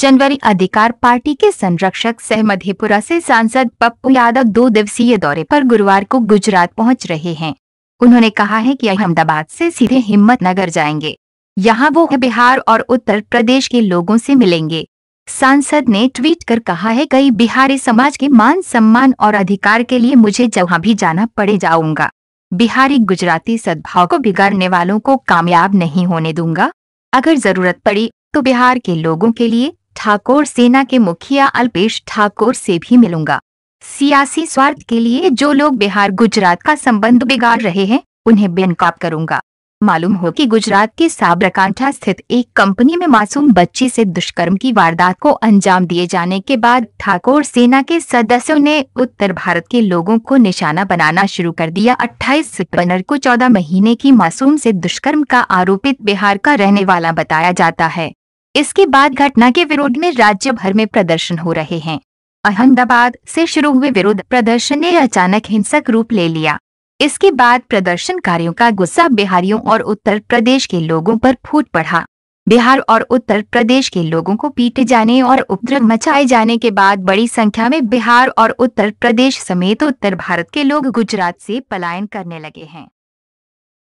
जनवरी अधिकार पार्टी के संरक्षक सह मधेपुरा से सांसद पप्पू यादव दो दिवसीय दौरे पर गुरुवार को गुजरात पहुंच रहे हैं उन्होंने कहा है कि अहमदाबाद से सीधे हिम्मत नगर जाएंगे यहाँ वो बिहार और उत्तर प्रदेश के लोगों से मिलेंगे सांसद ने ट्वीट कर कहा है कई बिहारी समाज के मान सम्मान और अधिकार के लिए मुझे जहाँ भी जाना पड़े जाऊंगा बिहारी गुजराती सद्भाव को बिगाड़ने वालों को कामयाब नहीं होने दूंगा अगर जरूरत पड़ी तो बिहार के लोगों के लिए ठाकुर सेना के मुखिया अल्पेश ठाकुर से भी मिलूंगा सियासी स्वार्थ के लिए जो लोग बिहार गुजरात का संबंध बिगाड़ रहे हैं उन्हें बेनकाब करूंगा मालूम हो कि गुजरात के साबरकांठा स्थित एक कंपनी में मासूम बच्ची से दुष्कर्म की वारदात को अंजाम दिए जाने के बाद ठाकुर सेना के सदस्यों ने उत्तर भारत के लोगों को निशाना बनाना शुरू कर दिया 28 सितंबर को 14 महीने की मासूम से दुष्कर्म का आरोपित बिहार का रहने वाला बताया जाता है इसके बाद घटना के विरोध में राज्य भर में प्रदर्शन हो रहे हैं अहमदाबाद से शुरू हुए विरोध प्रदर्शन ने अचानक हिंसक रूप ले लिया इसके बाद प्रदर्शनकारियों का गुस्सा बिहारियों और उत्तर प्रदेश के लोगों पर फूट पड़ा बिहार और उत्तर प्रदेश के लोगों को पीटे जाने और उपद्रव मचाए जाने के बाद बड़ी संख्या में बिहार और उत्तर प्रदेश समेत उत्तर भारत के लोग गुजरात से पलायन करने लगे हैं